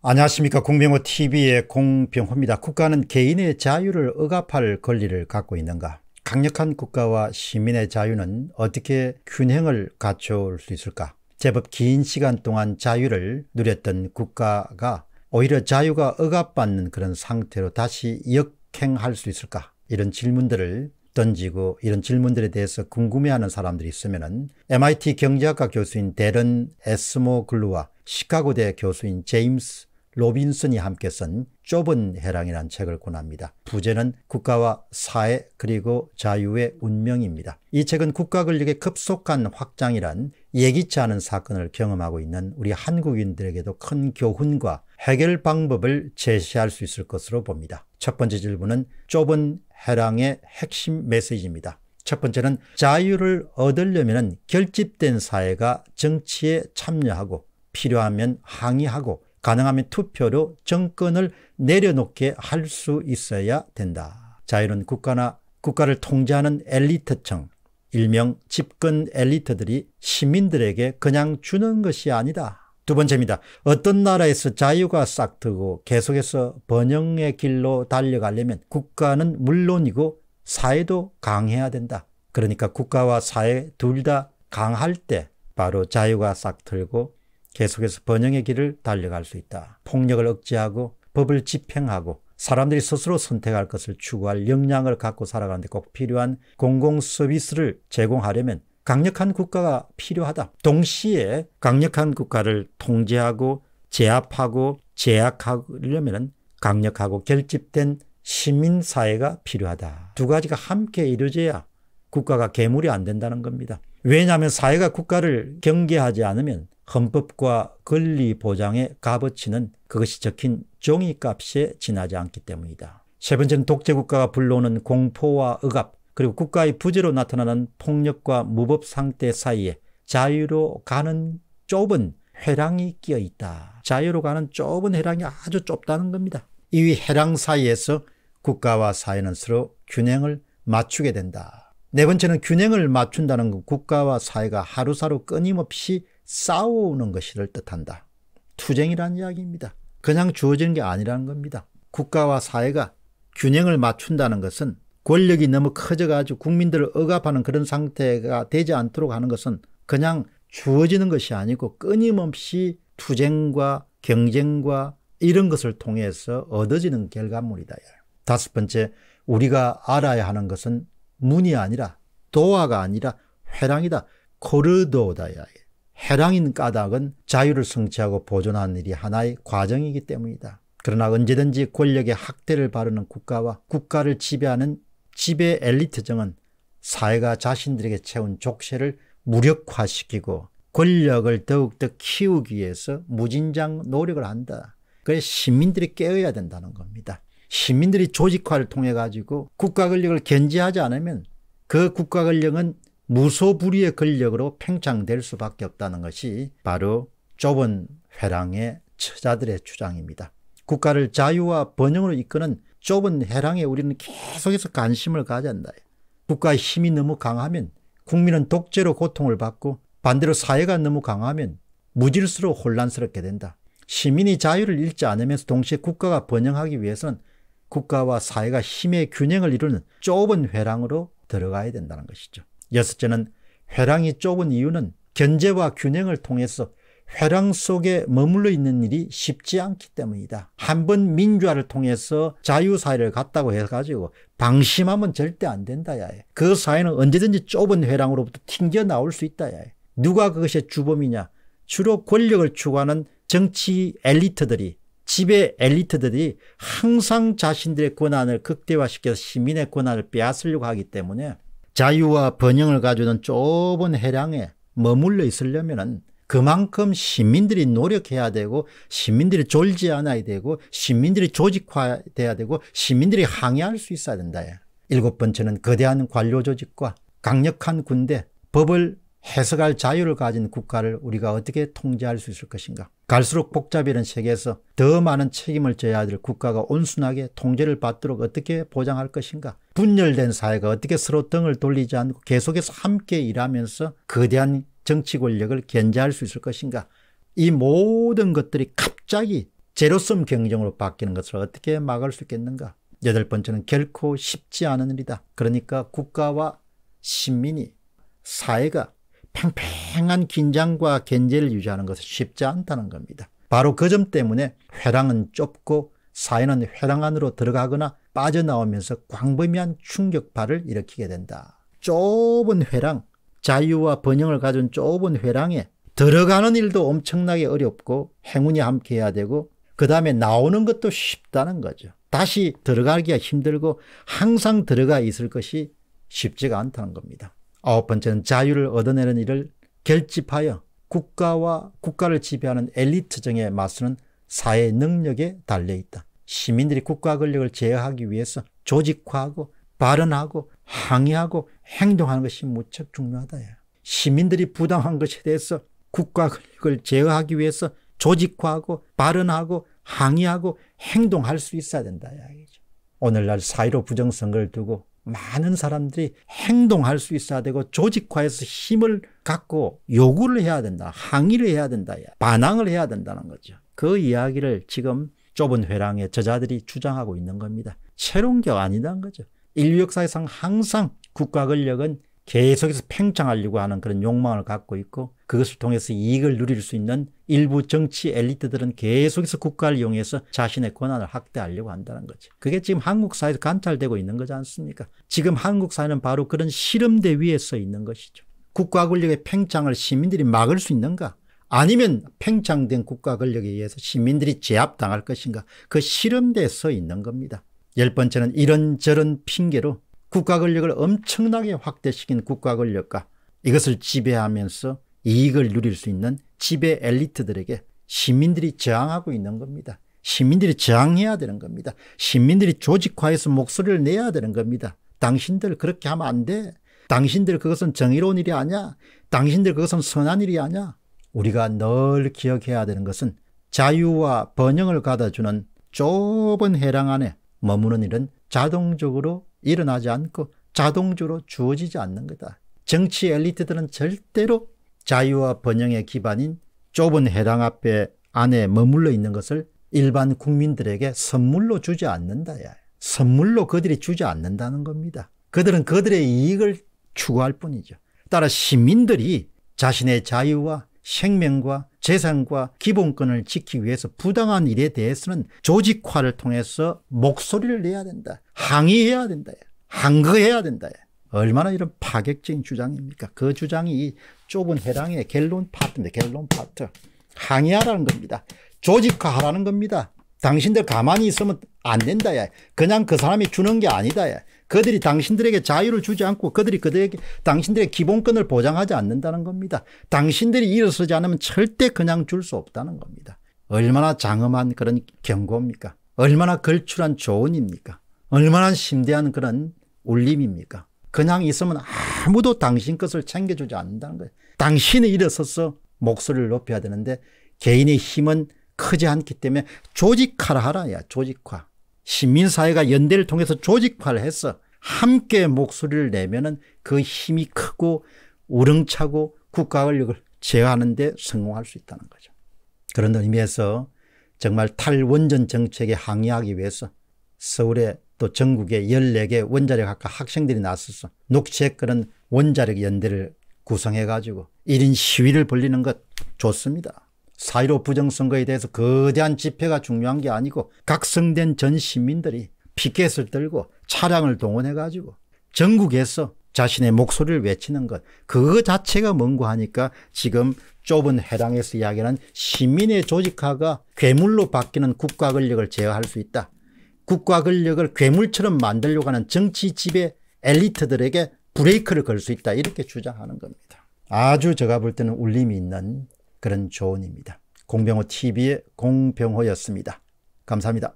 안녕하십니까 공병호TV의 공병호입니다. 국가는 개인의 자유를 억압할 권리를 갖고 있는가? 강력한 국가와 시민의 자유는 어떻게 균형을 갖춰올 수 있을까? 제법 긴 시간 동안 자유를 누렸던 국가가 오히려 자유가 억압받는 그런 상태로 다시 역행할 수 있을까? 이런 질문들을 던지고 이런 질문들에 대해서 궁금해하는 사람들이 있으면 MIT 경제학과 교수인 데런 에스모글루와 시카고대 교수인 제임스 로빈슨이 함께 쓴 좁은 해랑이란 책을 권합니다. 부제는 국가와 사회 그리고 자유의 운명입니다. 이 책은 국가 권력의 급속한 확장이란 예기치 않은 사건을 경험하고 있는 우리 한국인들에게도 큰 교훈과 해결 방법을 제시할 수 있을 것으로 봅니다. 첫 번째 질문은 좁은 해랑의 핵심 메시지입니다. 첫 번째는 자유를 얻으려면 결집된 사회가 정치에 참여하고 필요하면 항의하고 가능하면 투표로 정권을 내려놓게 할 수 있어야 된다. 자유는 국가나 국가를 통제하는 엘리트층, 일명 집권 엘리트들이 시민들에게 그냥 주는 것이 아니다. 두 번째입니다. 어떤 나라에서 자유가 싹트고 계속해서 번영의 길로 달려가려면 국가는 물론이고 사회도 강해야 된다. 그러니까 국가와 사회 둘 다 강할 때 바로 자유가 싹틀고 계속해서 번영의 길을 달려갈 수 있다. 폭력을 억제하고 법을 집행하고 사람들이 스스로 선택할 것을 추구할 역량을 갖고 살아가는데 꼭 필요한 공공 서비스를 제공하려면 강력한 국가가 필요하다. 동시에 강력한 국가를 통제하고 제압하고 제약하려면 강력하고 결집된 시민사회가 필요하다. 두 가지가 함께 이루어져야 국가가 괴물이 안 된다는 겁니다. 왜냐하면 사회가 국가를 경계하지 않으면 헌법과 권리 보장의 값어치는 그것이 적힌 종이값에 지나지 않기 때문이다. 세 번째는 독재국가가 불러오는 공포와 억압 그리고 국가의 부재로 나타나는 폭력과 무법 상태 사이에 자유로 가는 좁은 회랑이 끼어 있다. 자유로 가는 좁은 회랑이 아주 좁다는 겁니다. 이 회랑 사이에서 국가와 사회는 서로 균형을 맞추게 된다. 네 번째는 균형을 맞춘다는 건 국가와 사회가 하루사루 끊임없이 싸우는 것을 뜻한다. 투쟁이라는 이야기입니다. 그냥 주어지는 게 아니라는 겁니다. 국가와 사회가 균형을 맞춘다는 것은 권력이 너무 커져가지고 국민들을 억압하는 그런 상태가 되지 않도록 하는 것은 그냥 주어지는 것이 아니고 끊임없이 투쟁과 경쟁과 이런 것을 통해서 얻어지는 결과물이다. 다섯 번째, 우리가 알아야 하는 것은 문이 아니라 도화가 아니라 회랑이다. 코르도다. 해랑인 까닭은 자유를 성취하고 보존하는 일이 하나의 과정이기 때문이다. 그러나 언제든지 권력의 학대를 바르는 국가와 국가를 지배하는 지배 엘리트정은 사회가 자신들에게 채운 족쇄를 무력화시키고 권력을 더욱더 키우기 위해서 무진장 노력을 한다. 그래 시민들이 깨어야 된다는 겁니다. 시민들이 조직화를 통해 가지고 국가 권력을 견제하지 않으면 그 국가 권력은 무소불위의 권력으로 팽창될 수밖에 없다는 것이 바로 좁은 회랑의 처자들의 주장입니다. 국가를 자유와 번영으로 이끄는 좁은 회랑에 우리는 계속해서 관심을 가져야 한다. 국가의 힘이 너무 강하면 국민은 독재로 고통을 받고 반대로 사회가 너무 강하면 무질서로 혼란스럽게 된다. 시민이 자유를 잃지 않으면서 동시에 국가가 번영하기 위해서는 국가와 사회가 힘의 균형을 이루는 좁은 회랑으로 들어가야 된다는 것이죠. 여섯째는 회랑이 좁은 이유는 견제와 균형을 통해서 회랑 속에 머물러 있는 일이 쉽지 않기 때문이다. 한 번 민주화를 통해서 자유사회를 갖다고 해가지고 방심하면 절대 안 된다 야해. 그 사회는 언제든지 좁은 회랑으로부터 튕겨 나올 수 있다 야해. 누가 그것의 주범이냐. 주로 권력을 추구하는 정치 엘리트들이 지배 엘리트들이 항상 자신들의 권한을 극대화시켜서 시민의 권한을 빼앗으려고 하기 때문에 자유와 번영을 가주는 좁은 해량에 머물러 있으려면 그만큼 시민들이 노력해야 되고 시민들이 졸지 않아야 되고 시민들이 조직화돼야 되고 시민들이 항의할 수 있어야 된다. 일곱 번째는 거대한 관료 조직과 강력한 군대, 법을 해석할 자유를 가진 국가를 우리가 어떻게 통제할 수 있을 것인가. 갈수록 복잡해지 세계에서 더 많은 책임을 져야 될 국가가 온순하게 통제를 받도록 어떻게 보장할 것인가. 분열된 사회가 어떻게 서로 등을 돌리지 않고 계속해서 함께 일하면서 거대한 정치 권력을 견제할 수 있을 것인가. 이 모든 것들이 갑자기 제로섬 경쟁으로 바뀌는 것을 어떻게 막을 수 있겠는가. 여덟 번째는 결코 쉽지 않은 일이다. 그러니까 국가와 시민이 사회가 팽팽한 긴장과 견제를 유지하는 것은 쉽지 않다는 겁니다. 바로 그 점 때문에 회랑은 좁고 사회는 회랑 안으로 들어가거나 빠져나오면서 광범위한 충격파를 일으키게 된다. 좁은 회랑, 자유와 번영을 가진 좁은 회랑에 들어가는 일도 엄청나게 어렵고 행운이 함께 해야 되고 그 다음에 나오는 것도 쉽다는 거죠. 다시 들어가기가 힘들고 항상 들어가 있을 것이 쉽지가 않다는 겁니다. 아홉 번째는 자유를 얻어내는 일을 결집하여 국가와 국가를 지배하는 엘리트정에 맞서는 사회 능력에 달려있다. 시민들이 국가 권력을 제어하기 위해서 조직화하고 발언하고 항의하고 행동하는 것이 무척 중요하다. 시민들이 부당한 것에 대해서 국가 권력을 제어하기 위해서 조직화하고 발언하고 항의하고 행동할 수 있어야 된다. 오늘날 사회로 부정선거를 두고 많은 사람들이 행동할 수 있어야 되고 조직화해서 힘을 갖고 요구를 해야 된다. 항의를 해야 된다. 반항을 해야 된다는 거죠. 그 이야기를 지금 좁은 회랑의 저자들이 주장하고 있는 겁니다. 새로운 게 아니다는 거죠. 인류 역사상 항상 국가 권력은 계속해서 팽창하려고 하는 그런 욕망을 갖고 있고 그것을 통해서 이익을 누릴 수 있는 일부 정치 엘리트들은 계속해서 국가를 이용해서 자신의 권한을 확대하려고 한다는 거죠. 그게 지금 한국 사회에서 관찰되고 있는 거지 않습니까? 지금 한국 사회는 바로 그런 실험대 위에 서 있는 것이죠. 국가 권력의 팽창을 시민들이 막을 수 있는가? 아니면 팽창된 국가 권력에 의해서 시민들이 제압당할 것인가? 그 실험대에 서 있는 겁니다. 열 번째는 이런저런 핑계로 국가 권력을 엄청나게 확대시킨 국가 권력과 이것을 지배하면서 이익을 누릴 수 있는 지배 엘리트들에게 시민들이 저항하고 있는 겁니다. 시민들이 저항해야 되는 겁니다. 시민들이 조직화해서 목소리를 내야 되는 겁니다. 당신들 그렇게 하면 안 돼. 당신들 그것은 정의로운 일이 아니야. 당신들 그것은 선한 일이 아니야. 우리가 늘 기억해야 되는 것은 자유와 번영을 가다주는 좁은 해랑 안에 머무는 일은 자동적으로 일어나지 않고 자동적으로 주어지지 않는 거다. 정치 엘리트들은 절대로 자유와 번영의 기반인 좁은 해당 앞에 안에 머물러 있는 것을 일반 국민들에게 선물로 주지 않는다. 야. 선물로 그들이 주지 않는다는 겁니다. 그들은 그들의 이익을 추구할 뿐이죠. 따라 시민들이 자신의 자유와 생명과 재산과 기본권을 지키기 위해서 부당한 일에 대해서는 조직화를 통해서 목소리를 내야 된다. 항의해야 된다. 항거해야 된다. 얼마나 이런 파격적인 주장입니까? 그 주장이 이 좁은 해당의 갤론 파트입니다. 갤론 파트. 항의하라는 겁니다. 조직화하라는 겁니다. 당신들 가만히 있으면 안 된다. 그냥 그 사람이 주는 게 아니다. 그들이 당신들에게 자유를 주지 않고 그들이 그들에게 당신들의 기본권을 보장하지 않는다는 겁니다. 당신들이 일어서지 않으면 절대 그냥 줄 수 없다는 겁니다. 얼마나 장엄한 그런 경고입니까? 얼마나 걸출한 조언입니까? 얼마나 심대한 그런 울림입니까? 그냥 있으면 아무도 당신 것을 챙겨주지 않는다는 거예요. 당신이 일어서서 목소리를 높여야 되는데 개인의 힘은 크지 않기 때문에 조직화라 하라 야 조직화. 시민사회가 연대를 통해서 조직화를 해서 함께 목소리를 내면은 그 힘이 크고 우렁차고 국가 권력을 제어하는 데 성공할 수 있다는 거죠. 그런 의미에서 정말 탈원전 정책에 항의하기 위해서 서울에 또 전국에 14개 원자력 학과 학생들이 나서서 녹색 그런 원자력 연대를 구성해가지고 1인 시위를 벌리는 것 좋습니다. 사이로 부정선거에 대해서 거대한 집회가 중요한 게 아니고 각성된 전 시민들이 피켓을 들고 차량을 동원해 가지고 전국에서 자신의 목소리를 외치는 것 그거 자체가 뭔고 하니까 지금 좁은 해당에서 이야기하는 시민의 조직화가 괴물로 바뀌는 국가 권력을 제어할 수 있다. 국가 권력을 괴물처럼 만들려고 하는 정치 집배 엘리트들에게 브레이크를 걸 수 있다 이렇게 주장하는 겁니다. 아주 제가 볼 때는 울림이 있는 그런 조언입니다. 공병호 TV의 공병호였습니다. 감사합니다.